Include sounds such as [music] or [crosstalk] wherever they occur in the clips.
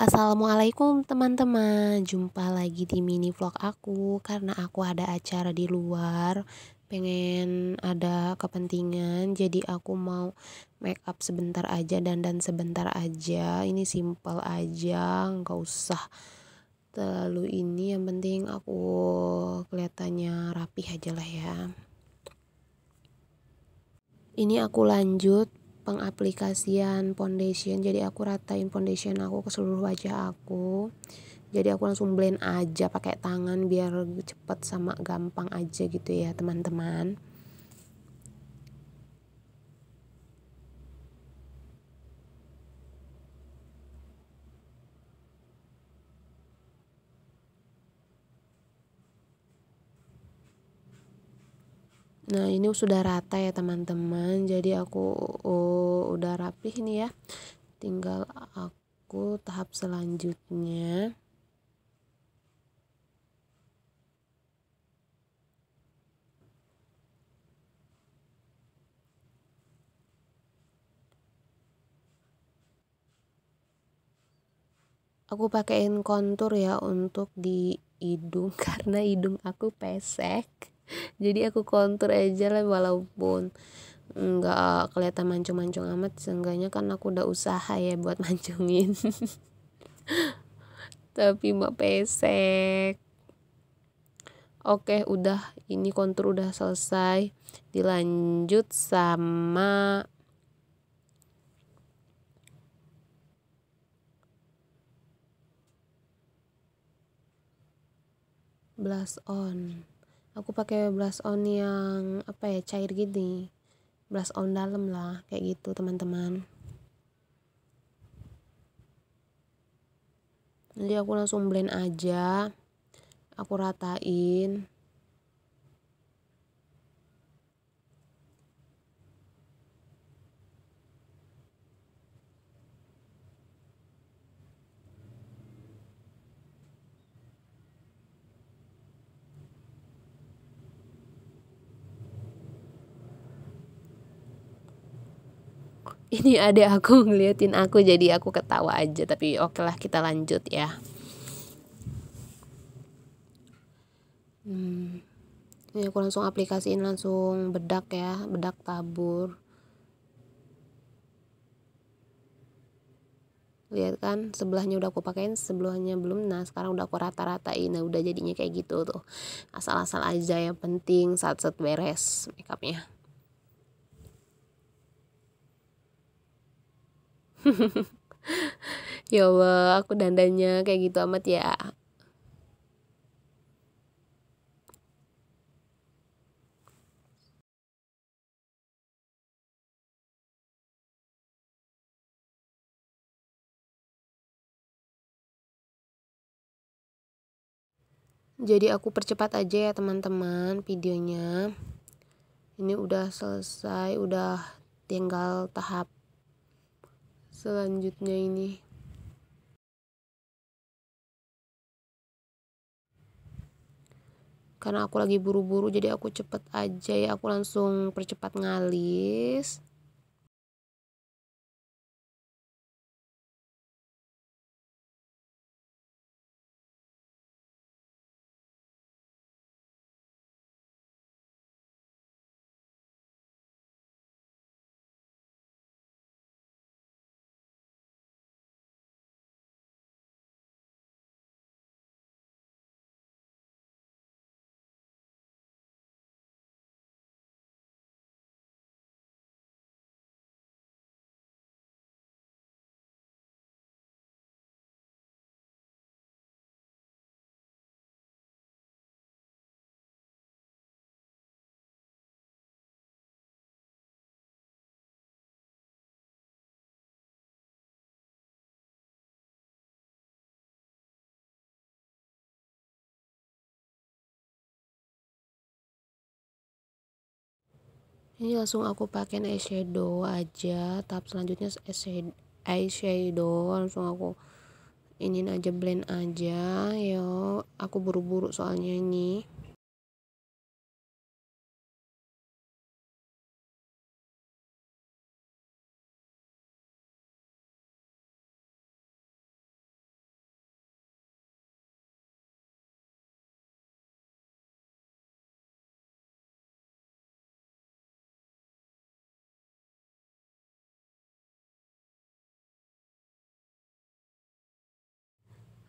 assalamualaikum teman-teman. Jumpa lagi di mini vlog aku karena aku ada acara di luar, pengen ada kepentingan, jadi aku mau make up sebentar aja dan dan sebentar aja. Ini simple aja, nggak usah terlalu ini. Yang penting aku kelihatannya rapih aja lah ya. Ini aku lanjut pengaplikasian foundation jadi aku ratain foundation aku ke seluruh wajah aku jadi aku langsung blend aja pakai tangan biar cepet sama gampang aja gitu ya teman-teman Nah ini sudah rata ya teman-teman Jadi aku oh, udah rapih nih ya Tinggal aku tahap selanjutnya Aku pakein kontur ya untuk di hidung [laughs] karena hidung aku pesek. [laughs] jadi aku kontur aja lah walaupun nggak kelihatan mancung-mancung amat seenggaknya kan aku udah usaha ya buat [laughs] mancungin tapi mbak pesek oke udah ini kontur udah selesai dilanjut sama blush on aku pakai blush on yang apa ya cair gini blush on dalam lah kayak gitu teman-teman jadi aku langsung blend aja aku ratain ini ada aku [laughs] ngeliatin aku jadi aku ketawa aja tapi oke lah kita lanjut ya hmm. ini aku langsung aplikasiin langsung bedak ya bedak tabur lihat kan sebelahnya udah aku pakein sebelahnya belum nah sekarang udah aku rata-ratain nah udah jadinya kayak gitu tuh asal-asal aja yang penting saat-saat beres makeupnya ya Allah aku dandannya kayak gitu amat ya jadi aku percepat aja ya teman-teman videonya ini udah selesai udah tinggal tahap selanjutnya ini karena aku lagi buru-buru jadi aku cepet aja ya aku langsung percepat ngalis ini langsung aku pakai eyeshadow aja tahap selanjutnya eyeshadow langsung aku ingin aja blend aja yo aku buru-buru soalnya ini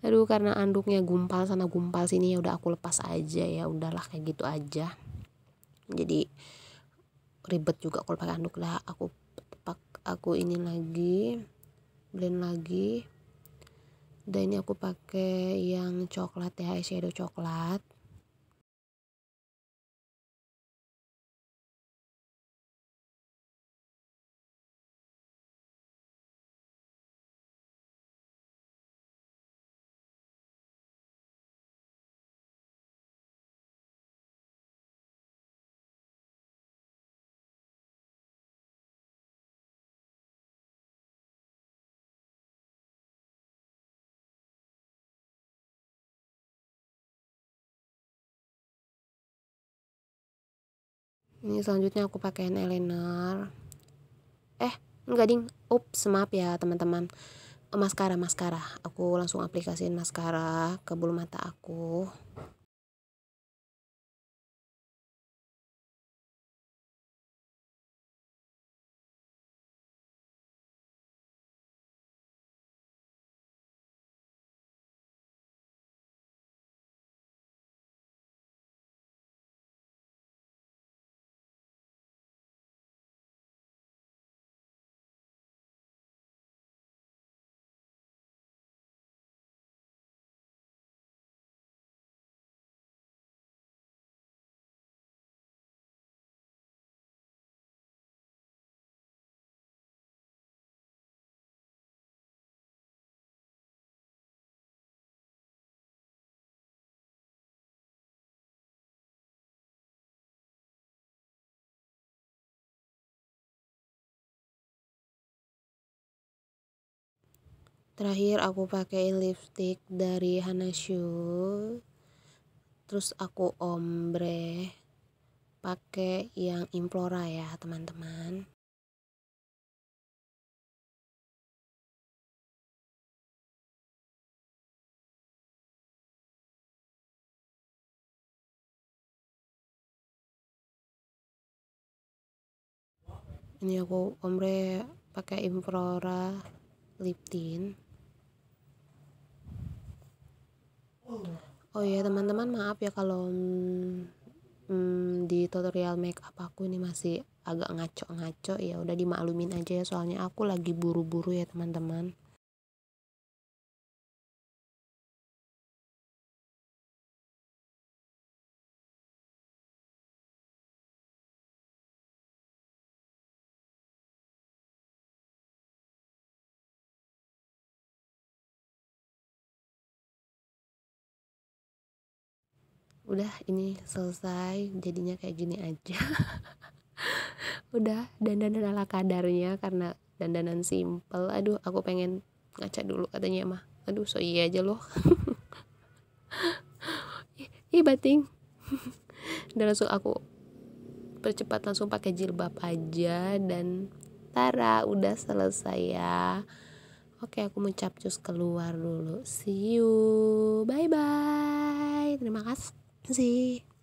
aduh karena anduknya gumpal sana gumpal sini ya udah aku lepas aja ya udahlah kayak gitu aja jadi ribet juga kalau pakai anduk lah aku pak aku ini lagi blend lagi dan ini aku pakai yang coklat ya eyeshadow coklat ini selanjutnya aku pakaiin eyeliner eh enggak ding ups semap ya teman-teman eh, maskara maskara aku langsung aplikasiin maskara ke bulu mata aku terakhir aku pakai lipstick dari Hanashu terus aku ombre pakai yang implora ya teman-teman ini aku ombre pakai implora lip tint oh ya teman-teman maaf ya kalau hmm, di tutorial make up aku ini masih agak ngaco-ngaco ya udah dimaklumin aja ya soalnya aku lagi buru-buru ya teman-teman udah ini selesai jadinya kayak gini aja [laughs] udah dandanan ala kadarnya karena dandanan simple aduh aku pengen ngaca dulu katanya mah aduh so iya aja loh [laughs] ih bating [laughs] dan langsung aku percepat langsung pakai jilbab aja dan tara udah selesai ya Oke, aku mau capcus keluar dulu. See you. Bye bye. Terima kasih. gì